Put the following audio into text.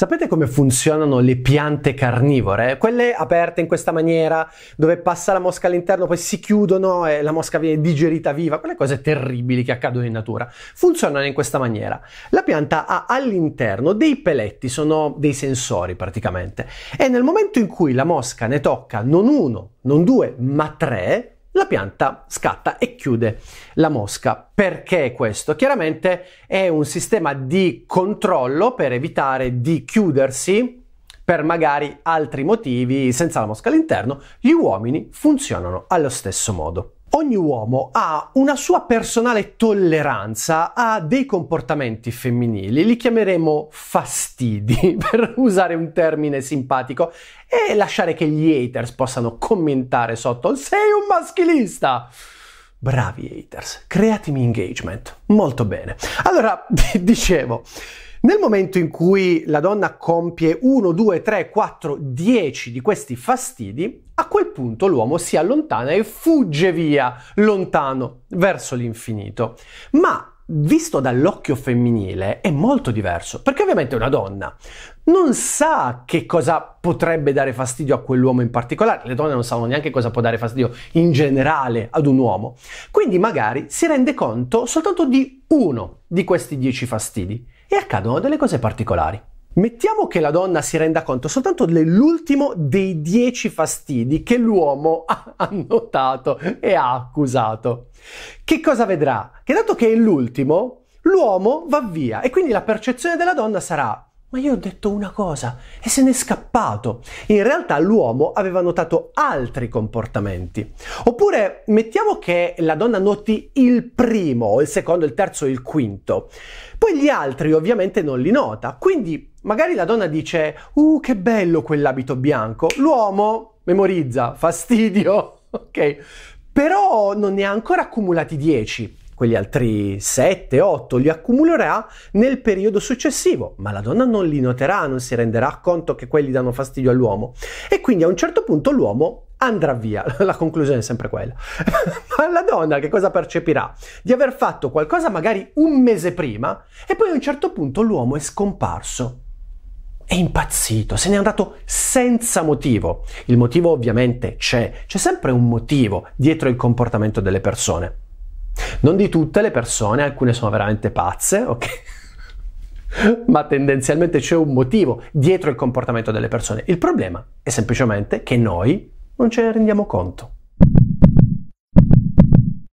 Sapete come funzionano le piante carnivore? Quelle aperte in questa maniera, dove passa la mosca all'interno, poi si chiudono e la mosca viene digerita viva, quelle cose terribili che accadono in natura. Funzionano in questa maniera. La pianta ha all'interno dei peletti, sono dei sensori praticamente, e nel momento in cui la mosca ne tocca non uno, non due, ma tre, la pianta scatta e chiude la mosca. Perché questo? Chiaramente è un sistema di controllo per evitare di chiudersi per magari altri motivi senza la mosca all'interno, gli uomini funzionano allo stesso modo. Ogni uomo ha una sua personale tolleranza a dei comportamenti femminili, li chiameremo fastidi per usare un termine simpatico e lasciare che gli haters possano commentare sotto sei un maschilista. Bravi haters, createmi engagement. Molto bene. Allora, dicevo, nel momento in cui la donna compie 1, 2, 3, 4, 10 di questi fastidi, a quel punto l'uomo si allontana e fugge via, lontano, verso l'infinito. Ma visto dall'occhio femminile è molto diverso, perché ovviamente una donna non sa che cosa potrebbe dare fastidio a quell'uomo in particolare, le donne non sanno neanche cosa può dare fastidio in generale ad un uomo, quindi magari si rende conto soltanto di uno di questi dieci fastidi e accadono delle cose particolari. Mettiamo che la donna si renda conto soltanto dell'ultimo dei dieci fastidi che l'uomo ha notato e ha accusato. Che cosa vedrà? Che dato che è l'ultimo, l'uomo va via e quindi la percezione della donna sarà ma io ho detto una cosa e se n'è scappato. In realtà l'uomo aveva notato altri comportamenti. Oppure mettiamo che la donna noti il primo, il secondo, il terzo, il quinto. Poi gli altri ovviamente non li nota. Quindi magari la donna dice, uh che bello quell'abito bianco. L'uomo memorizza, fastidio, ok? Però non ne ha ancora accumulati dieci quegli altri 7, 8 li accumulerà nel periodo successivo, ma la donna non li noterà, non si renderà conto che quelli danno fastidio all'uomo e quindi a un certo punto l'uomo andrà via, la conclusione è sempre quella. Ma la donna che cosa percepirà? Di aver fatto qualcosa magari un mese prima e poi a un certo punto l'uomo è scomparso. È impazzito, se n'è andato senza motivo. Il motivo ovviamente c'è, c'è sempre un motivo dietro il comportamento delle persone. Non di tutte le persone, alcune sono veramente pazze, ok? ma tendenzialmente c'è un motivo dietro il comportamento delle persone. Il problema è semplicemente che noi non ce ne rendiamo conto.